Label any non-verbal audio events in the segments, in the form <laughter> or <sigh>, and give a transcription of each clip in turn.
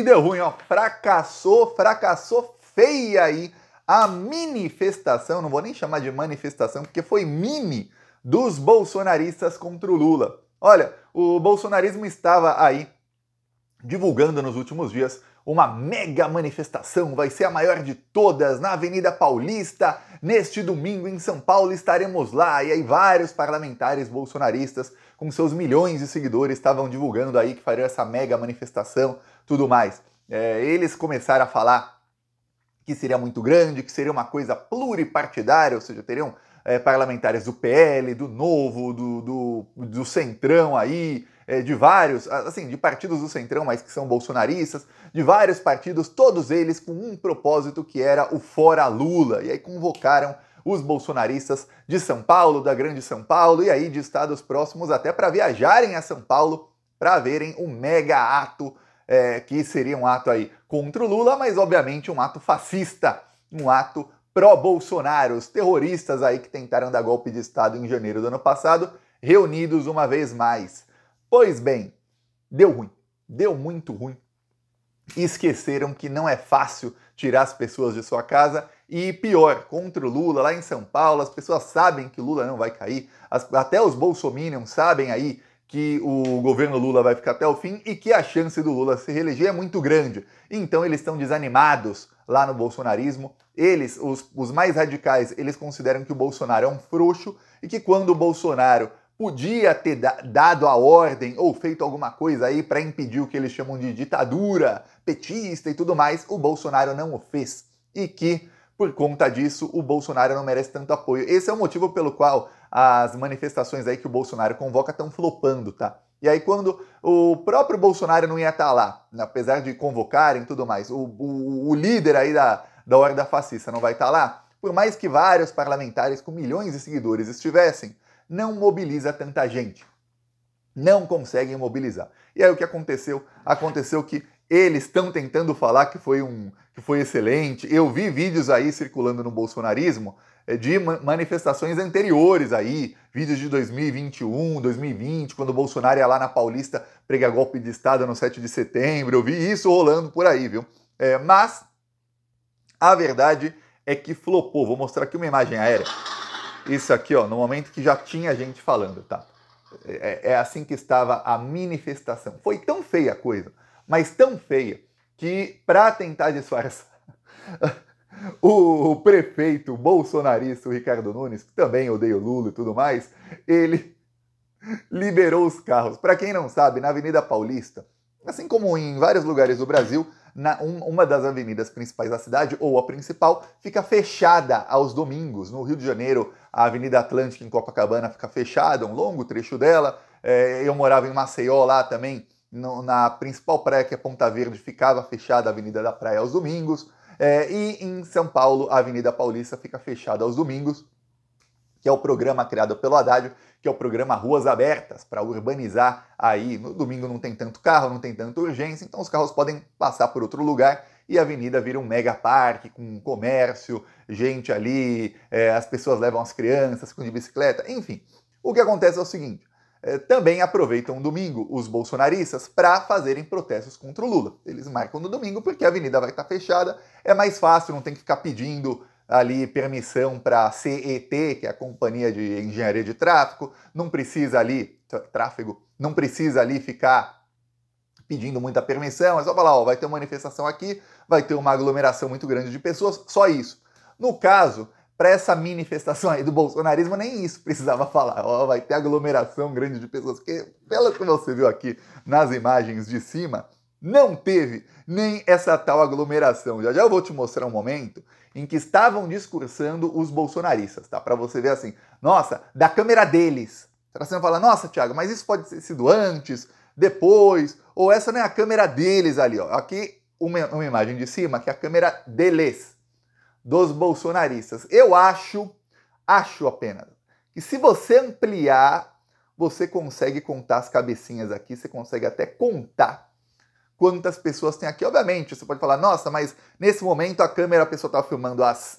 E deu ruim, ó. Fracassou, fracassou feia aí a manifestação, não vou nem chamar de manifestação, porque foi mini dos bolsonaristas contra o Lula. Olha, o bolsonarismo estava aí divulgando nos últimos dias uma mega manifestação, vai ser a maior de todas na Avenida Paulista. Neste domingo em São Paulo estaremos lá. E aí vários parlamentares bolsonaristas com seus milhões de seguidores estavam divulgando aí que faria essa mega manifestação tudo mais. É, eles começaram a falar que seria muito grande, que seria uma coisa pluripartidária, ou seja, teriam é, parlamentares do PL, do Novo, do, do, do Centrão aí, é, de vários, assim, de partidos do Centrão, mas que são bolsonaristas, de vários partidos, todos eles com um propósito que era o Fora Lula. E aí convocaram os bolsonaristas de São Paulo, da Grande São Paulo e aí de estados próximos até para viajarem a São Paulo para verem o mega ato é, que seria um ato aí contra o Lula, mas obviamente um ato fascista, um ato pró-Bolsonaro, os terroristas aí que tentaram dar golpe de Estado em janeiro do ano passado, reunidos uma vez mais. Pois bem, deu ruim, deu muito ruim. Esqueceram que não é fácil tirar as pessoas de sua casa e pior, contra o Lula lá em São Paulo, as pessoas sabem que o Lula não vai cair, as, até os bolsominions sabem aí que o governo Lula vai ficar até o fim e que a chance do Lula se reeleger é muito grande. Então eles estão desanimados lá no bolsonarismo. Eles, os, os mais radicais, eles consideram que o Bolsonaro é um frouxo e que quando o Bolsonaro podia ter dado a ordem ou feito alguma coisa aí para impedir o que eles chamam de ditadura petista e tudo mais, o Bolsonaro não o fez. E que por conta disso, o Bolsonaro não merece tanto apoio. Esse é o motivo pelo qual as manifestações aí que o Bolsonaro convoca estão flopando, tá? E aí, quando o próprio Bolsonaro não ia estar tá lá, apesar de convocarem e tudo mais, o, o, o, líder aí da, da Horda Fascista não vai estar tá lá, por mais que vários parlamentares com milhões de seguidores estivessem, não mobiliza tanta gente. Não conseguem mobilizar. E aí o que aconteceu? Aconteceu que eles estão tentando falar que foi um que foi excelente. Eu vi vídeos aí circulando no bolsonarismo eh, de manifestações anteriores aí, vídeos de 2021, 2020, quando o Bolsonaro ia lá na Paulista pregar golpe de Estado no 7 de setembro, eu vi isso rolando por aí, viu? É, mas a verdade é que flopou. Vou mostrar aqui uma imagem aérea. Isso aqui, ó, no momento que já tinha gente falando, tá? É, é, é assim que estava a manifestação. Foi tão feia a coisa mas tão feia que, para tentar disfarçar, <laughs> o prefeito bolsonarista o Ricardo Nunes, que também odeia o Lula e tudo mais, ele <laughs> liberou os carros. Para quem não sabe, na Avenida Paulista, assim como em vários lugares do Brasil, na, um, uma das avenidas principais da cidade, ou a principal, fica fechada aos domingos. No Rio de Janeiro, a Avenida Atlântica em Copacabana fica fechada, um longo trecho dela. É, eu morava em Maceió lá também, no, na principal praia, que é Ponta Verde, ficava fechada a Avenida da Praia aos domingos. É, e em São Paulo, a Avenida Paulista fica fechada aos domingos, que é o programa criado pelo Haddad, que é o programa Ruas Abertas, para urbanizar aí. No domingo não tem tanto carro, não tem tanta urgência, então os carros podem passar por outro lugar e a avenida vira um mega parque com comércio, gente ali, é, as pessoas levam as crianças com de bicicleta, enfim. O que acontece é o seguinte: eh, também aproveitam o domingo, os bolsonaristas, para fazerem protestos contra o Lula. Eles marcam no domingo porque a avenida vai estar tá fechada, é mais fácil, não tem que ficar pedindo ali permissão para a CET, que é a Companhia de Engenharia de Tráfego, não precisa ali, tráfego, não precisa ali ficar pedindo muita permissão, é só falar, ó, vai ter uma manifestação aqui, vai ter uma aglomeração muito grande de pessoas, só isso. No caso para essa manifestação aí do bolsonarismo, nem isso precisava falar. Ó, vai ter aglomeração grande de pessoas, porque pelo que você viu aqui nas imagens de cima, não teve nem essa tal aglomeração. Já já eu vou te mostrar um momento em que estavam discursando os bolsonaristas, tá? Para você ver assim, nossa, da câmera deles. Você vai você nossa, Thiago, mas isso pode ter sido antes, depois, ou essa não é a câmera deles ali, ó. Aqui uma, uma imagem de cima que é a câmera deles, dos bolsonaristas. Eu acho, acho apenas, que se você ampliar, você consegue contar as cabecinhas aqui, você consegue até contar quantas pessoas tem aqui. Obviamente, você pode falar, nossa, mas nesse momento a câmera, a pessoa estava tá filmando, as,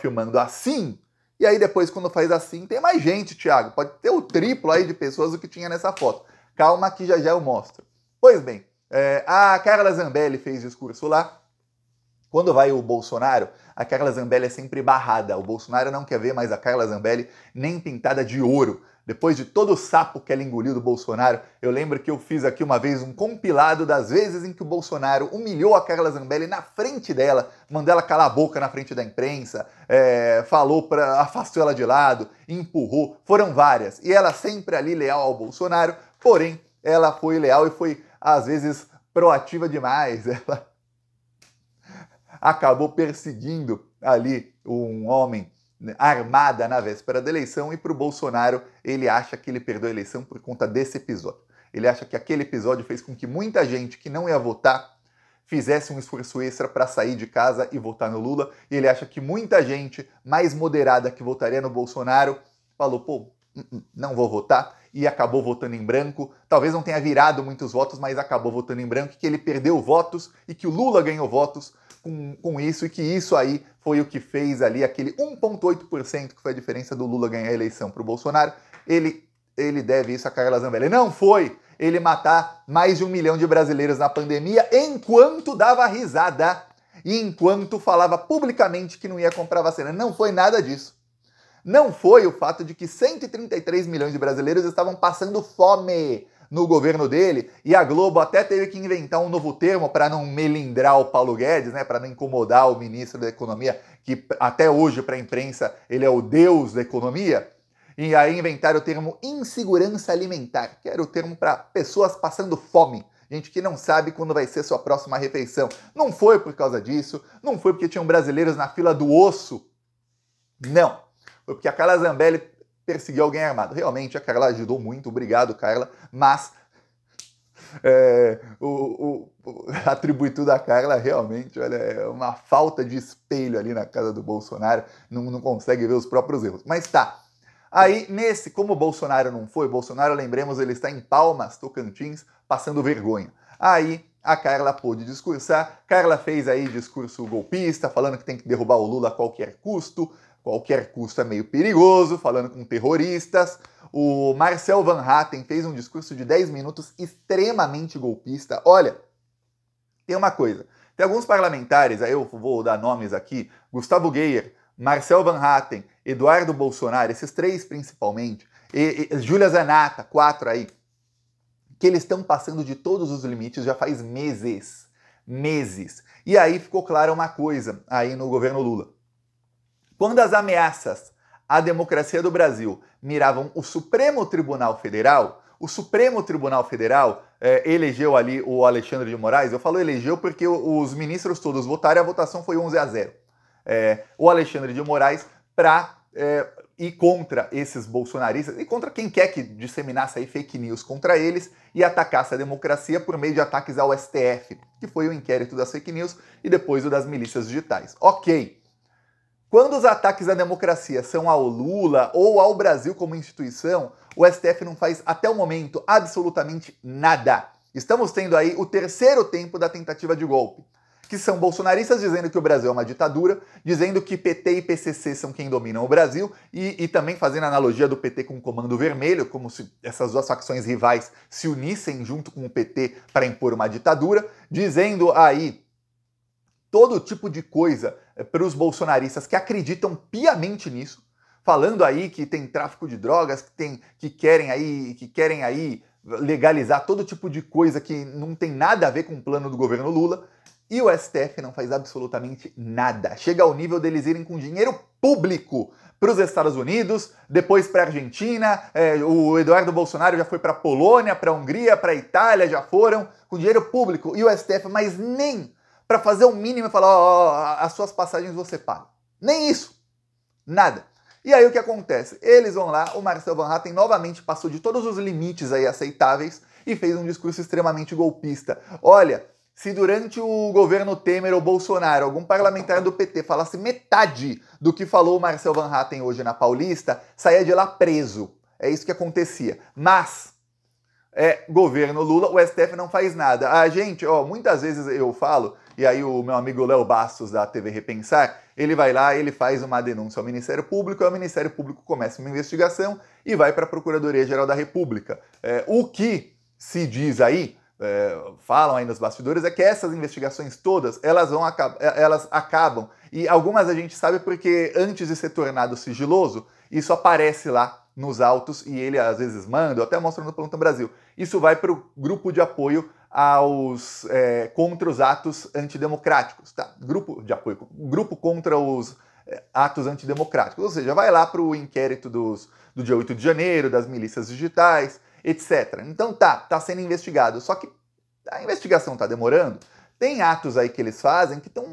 filmando assim, e aí depois quando faz assim, tem mais gente, Thiago. Pode ter o triplo aí de pessoas do que tinha nessa foto. Calma que já já eu mostro. Pois bem, é, a Carla Zambelli fez discurso lá, quando vai o Bolsonaro, a Carla Zambelli é sempre barrada. O Bolsonaro não quer ver mais a Carla Zambelli nem pintada de ouro. Depois de todo o sapo que ela engoliu do Bolsonaro, eu lembro que eu fiz aqui uma vez um compilado das vezes em que o Bolsonaro humilhou a Carla Zambelli na frente dela, mandou ela calar a boca na frente da imprensa, é, falou para afastou ela de lado, empurrou, foram várias. E ela sempre ali leal ao Bolsonaro, porém ela foi leal e foi às vezes proativa demais. <laughs> Ela acabou perseguindo ali um homem né, armada na véspera da eleição e para o Bolsonaro ele acha que ele perdeu a eleição por conta desse episódio. Ele acha que aquele episódio fez com que muita gente que não ia votar fizesse um esforço extra para sair de casa e votar no Lula. E ele acha que muita gente mais moderada que votaria no Bolsonaro falou, pô, hum, hum, não vou votar e acabou votando em branco. Talvez não tenha virado muitos votos, mas acabou votando em branco, que ele perdeu votos e que o Lula ganhou votos com, com isso e que isso aí foi o que fez ali aquele 1,8% que foi a diferença do Lula ganhar a eleição para o Bolsonaro. Ele, ele deve isso a Carla Zambelli. Não foi ele matar mais de um milhão de brasileiros na pandemia enquanto dava risada e enquanto falava publicamente que não ia comprar vacina. Não foi nada disso. Não foi o fato de que 133 milhões de brasileiros estavam passando fome no governo dele, e a Globo até teve que inventar um novo termo para não melindrar o Paulo Guedes, né, para não incomodar o ministro da Economia, que até hoje para a imprensa ele é o deus da economia. E aí inventaram o termo insegurança alimentar, que era o termo para pessoas passando fome, gente que não sabe quando vai ser sua próxima refeição. Não foi por causa disso, não foi porque tinham brasileiros na fila do osso. Não. Foi porque a Carla Zambelli perseguir alguém armado. Realmente, a Carla ajudou muito, obrigado, Carla, mas é, o, o, tudo à Carla realmente olha, é uma falta de espelho ali na casa do Bolsonaro, não, não consegue ver os próprios erros. Mas tá. Aí, nesse, como o Bolsonaro não foi, Bolsonaro, lembremos, ele está em Palmas, Tocantins, passando vergonha. Aí a Carla pôde discursar. Carla fez aí discurso golpista, falando que tem que derrubar o Lula a qualquer custo qualquer custo é meio perigoso, falando com terroristas. O Marcel Van Hatten fez um discurso de 10 minutos extremamente golpista. Olha, tem uma coisa. Tem alguns parlamentares, aí eu vou dar nomes aqui, Gustavo Geyer, Marcel Van Hatten, Eduardo Bolsonaro, esses três principalmente, e, e Júlia Zanata, quatro aí, que eles estão passando de todos os limites já faz meses. Meses. E aí ficou clara uma coisa aí no governo Lula. Quando as ameaças à democracia do Brasil miravam o Supremo Tribunal Federal, o Supremo Tribunal Federal é, elegeu ali o Alexandre de Moraes. Eu falo elegeu porque os ministros todos votaram e a votação foi 11 a 0. É, o Alexandre de Moraes para é, ir contra esses bolsonaristas e contra quem quer que disseminasse aí fake news contra eles e atacasse a democracia por meio de ataques ao STF, que foi o inquérito das fake news e depois o das milícias digitais. Ok. Quando os ataques à democracia são ao Lula ou ao Brasil como instituição, o STF não faz até o momento absolutamente nada. Estamos tendo aí o terceiro tempo da tentativa de golpe, que são bolsonaristas dizendo que o Brasil é uma ditadura, dizendo que PT e PCC são quem dominam o Brasil e, e também fazendo analogia do PT com o Comando Vermelho, como se essas duas facções rivais se unissem junto com o PT para impor uma ditadura, dizendo aí todo tipo de coisa eh, para os bolsonaristas que acreditam piamente nisso, falando aí que tem tráfico de drogas, que, tem, que querem aí, que querem aí legalizar todo tipo de coisa que não tem nada a ver com o plano do governo Lula. E o STF não faz absolutamente nada. Chega ao nível deles irem com dinheiro público para os Estados Unidos, depois para a Argentina, é, o Eduardo Bolsonaro já foi para a Polônia, para a Hungria, para a Itália, já foram com dinheiro público. E o STF, mas nem para fazer o mínimo e falar: ó, as suas passagens você paga. Nem isso. Nada. E aí o que acontece? Eles vão lá, o Marcel Van Hatten novamente passou de todos os limites aí aceitáveis e fez um discurso extremamente golpista. Olha, se durante o governo Temer ou Bolsonaro algum parlamentar do PT falasse metade do que falou o Marcel Van Hatten hoje na Paulista, saia de lá preso. É isso que acontecia. Mas é governo Lula, o STF não faz nada. A ah, gente, ó, muitas vezes eu falo e aí o meu amigo Léo Bastos da TV Repensar, ele vai lá, ele faz uma denúncia ao Ministério Público, e o Ministério Público começa uma investigação e vai para a Procuradoria Geral da República. É, o que se diz aí, é, falam aí nos bastidores, é que essas investigações todas, elas, vão, é, elas acabam. E algumas a gente sabe porque antes de ser tornado sigiloso, isso aparece lá nos autos e ele às vezes manda, até mostrando no Plantão Brasil. Isso vai para o grupo de apoio aos é, contra os atos antidemocráticos, tá? Grupo de apoio, grupo contra os é, atos antidemocráticos, ou seja, vai lá para o inquérito dos, do dia 8 de janeiro, das milícias digitais, etc. Então tá, tá sendo investigado, só que a investigação tá demorando. Tem atos aí que eles fazem que estão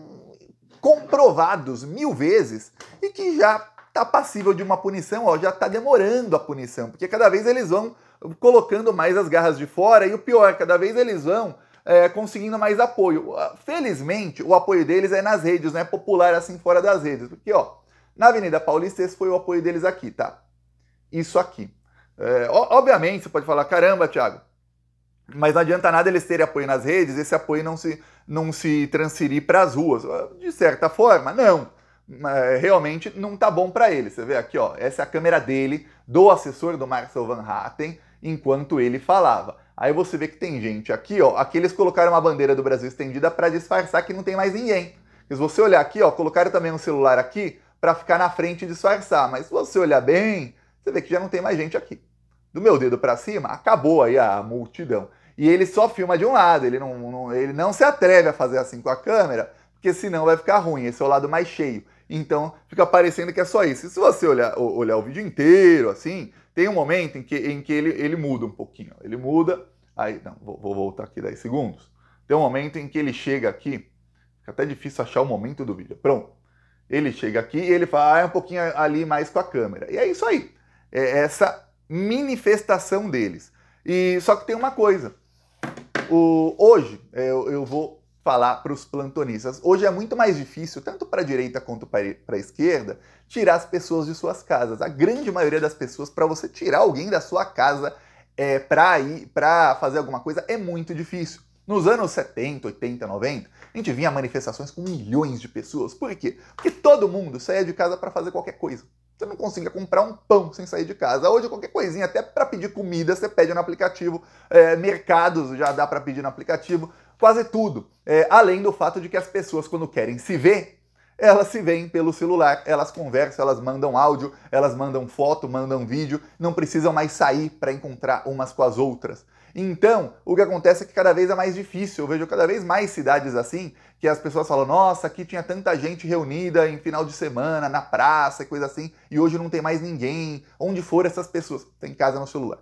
comprovados mil vezes e que já tá passível de uma punição, ó, já tá demorando a punição, porque cada vez eles vão colocando mais as garras de fora. E o pior, cada vez eles vão é, conseguindo mais apoio. Felizmente, o apoio deles é nas redes, não é popular assim fora das redes. Porque, ó, na Avenida Paulista, esse foi o apoio deles aqui, tá? Isso aqui. É, obviamente, você pode falar, caramba, Thiago, mas não adianta nada eles terem apoio nas redes, esse apoio não se, não se transferir para as ruas. De certa forma, não. É, realmente não tá bom para eles. Você vê aqui, ó, essa é a câmera dele, do assessor do Marcel Van Hatten enquanto ele falava. Aí você vê que tem gente aqui, ó. Aqui eles colocaram uma bandeira do Brasil estendida para disfarçar que não tem mais ninguém. Se você olhar aqui, ó, colocaram também um celular aqui para ficar na frente e disfarçar. Mas se você olhar bem, você vê que já não tem mais gente aqui. Do meu dedo para cima, acabou aí a multidão. E ele só filma de um lado, ele não, não, ele não se atreve a fazer assim com a câmera, porque senão vai ficar ruim. Esse é o lado mais cheio. Então fica parecendo que é só isso. E se você olhar, olhar o vídeo inteiro assim, tem um momento em que, em que ele, ele muda um pouquinho. Ele muda, aí, não, vou, vou voltar aqui 10 segundos. Tem um momento em que ele chega aqui, fica até difícil achar o momento do vídeo. Pronto. Ele chega aqui e ele fala, ah, é um pouquinho ali mais com a câmera. E é isso aí. É essa manifestação deles. E só que tem uma coisa. O, hoje é, eu, eu vou falar para os plantonistas. Hoje é muito mais difícil, tanto para a direita quanto para a esquerda, tirar as pessoas de suas casas. A grande maioria das pessoas, para você tirar alguém da sua casa é, para ir para fazer alguma coisa, é muito difícil. Nos anos 70, 80, 90, a gente vinha manifestações com milhões de pessoas. Por quê? Porque todo mundo saía de casa para fazer qualquer coisa. Você não conseguia comprar um pão sem sair de casa. Hoje, qualquer coisinha, até para pedir comida, você pede no aplicativo. É, mercados já dá para pedir no aplicativo quase tudo. É, além do fato de que as pessoas, quando querem se ver, elas se veem pelo celular, elas conversam, elas mandam áudio, elas mandam foto, mandam vídeo, não precisam mais sair para encontrar umas com as outras. Então, o que acontece é que cada vez é mais difícil. Eu vejo cada vez mais cidades assim que as pessoas falam: nossa, aqui tinha tanta gente reunida em final de semana, na praça e coisa assim, e hoje não tem mais ninguém. Onde foram essas pessoas? Tem casa no celular.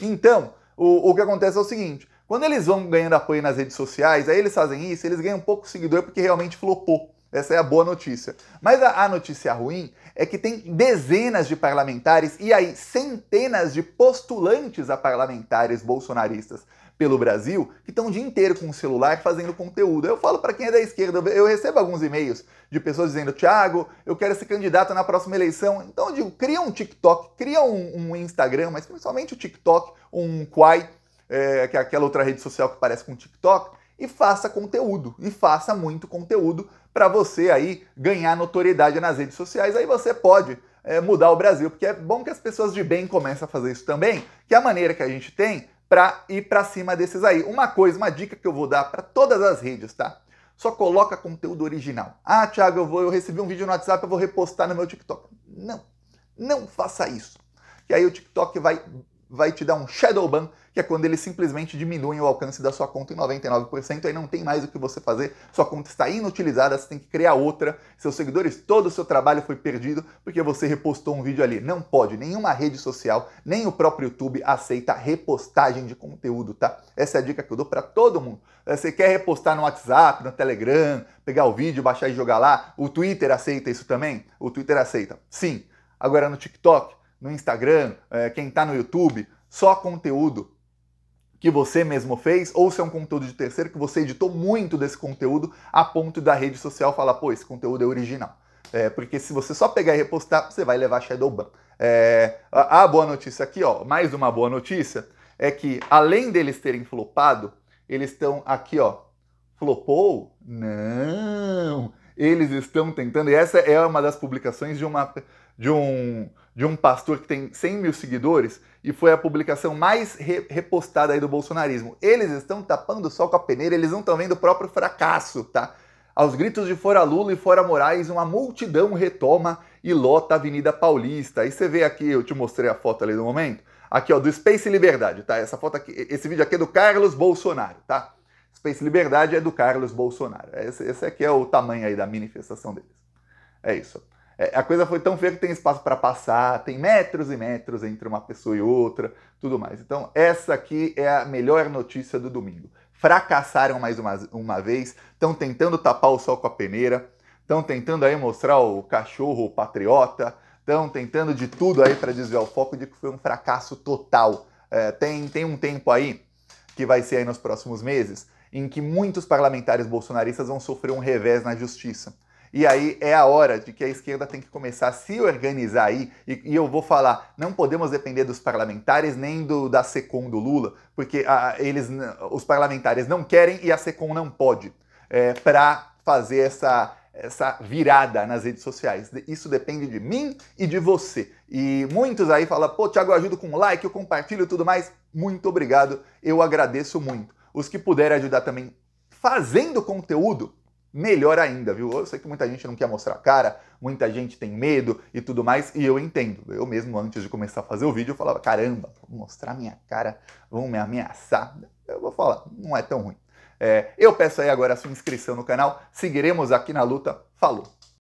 Então, o, o que acontece é o seguinte: quando eles vão ganhando apoio nas redes sociais, aí eles fazem isso, eles ganham um pouco seguidor porque realmente flopou. Essa é a boa notícia. Mas a, a, notícia ruim é que tem dezenas de parlamentares e aí centenas de postulantes a parlamentares bolsonaristas pelo Brasil que estão o dia inteiro com o celular fazendo conteúdo. Eu falo para quem é da esquerda, eu recebo alguns e-mails de pessoas dizendo: Tiago, eu quero ser candidato na próxima eleição. Então eu digo: cria um TikTok, cria um, um Instagram, mas principalmente o TikTok, um Quai é, que é aquela outra rede social que parece com o TikTok, e faça conteúdo, e faça muito conteúdo para você aí ganhar notoriedade nas redes sociais. Aí você pode é, mudar o Brasil, porque é bom que as pessoas de bem comecem a fazer isso também, que é a maneira que a gente tem para ir para cima desses aí. Uma coisa, uma dica que eu vou dar para todas as redes, tá? Só coloca conteúdo original. Ah, Thiago, eu, vou, eu recebi um vídeo no WhatsApp, eu vou repostar no meu TikTok. Não, não faça isso. Que aí o TikTok vai vai te dar um shadow ban, que é quando eles simplesmente diminuem o alcance da sua conta em 99%, aí não tem mais o que você fazer, sua conta está inutilizada, você tem que criar outra, seus seguidores, todo o seu trabalho foi perdido porque você repostou um vídeo ali. Não pode, nenhuma rede social, nem o próprio YouTube aceita repostagem de conteúdo, tá? Essa é a dica que eu dou para todo mundo. É, você quer repostar no WhatsApp, no Telegram, pegar o vídeo, baixar e jogar lá, o Twitter aceita isso também? O Twitter aceita. Sim. Agora no TikTok, no Instagram, é, quem está no YouTube, só conteúdo que você mesmo fez, ou se é um conteúdo de terceiro que você editou muito desse conteúdo a ponto da rede social falar, pô, esse conteúdo é original. É, porque se você só pegar e repostar, você vai levar shadow ban. É, a, a, boa notícia aqui, ó, mais uma boa notícia, é que além deles terem flopado, eles estão aqui, ó, flopou? Não! Eles estão tentando, e essa é uma das publicações de uma de um, de um pastor que tem 100 mil seguidores e foi a publicação mais re repostada aí do bolsonarismo. Eles estão tapando o sol com a peneira, eles não estão vendo o próprio fracasso, tá? Aos gritos de fora Lula e fora Moraes, uma multidão retoma e lota a Avenida Paulista. Aí você vê aqui, eu te mostrei a foto ali do momento, aqui ó, do Space Liberdade, tá? Essa foto aqui, esse vídeo aqui é do Carlos Bolsonaro, tá? Space Liberdade é do Carlos Bolsonaro. Esse, esse aqui é o tamanho aí da manifestação deles. É isso. É, a coisa foi tão feia que tem espaço para passar, tem metros e metros entre uma pessoa e outra, tudo mais. Então, essa aqui é a melhor notícia do domingo. Fracassaram mais uma, uma vez, estão tentando tapar o sol com a peneira, estão tentando aí mostrar o cachorro o patriota, estão tentando de tudo aí para desviar o foco de que foi um fracasso total. É, tem, tem um tempo aí, que vai ser aí nos próximos meses, em que muitos parlamentares bolsonaristas vão sofrer um revés na justiça e aí é a hora de que a esquerda tem que começar a se organizar aí. E, e eu vou falar, não podemos depender dos parlamentares nem do, da SECOM do Lula, porque a, eles, os parlamentares não querem e a SECOM não pode é, para fazer essa, essa virada nas redes sociais. Isso depende de mim e de você. E muitos aí falam, pô, Thiago, eu ajudo com like, eu compartilho e tudo mais. Muito obrigado, eu agradeço muito. Os que puderem ajudar também fazendo conteúdo, melhor ainda, viu? Eu sei que muita gente não quer mostrar a cara, muita gente tem medo e tudo mais, e eu entendo. Eu mesmo, antes de começar a fazer o vídeo, eu falava: caramba, vou mostrar minha cara, vão me ameaçar. Eu vou falar, não é tão ruim. É, eu peço aí agora a sua inscrição no canal, seguiremos aqui na luta. Falou!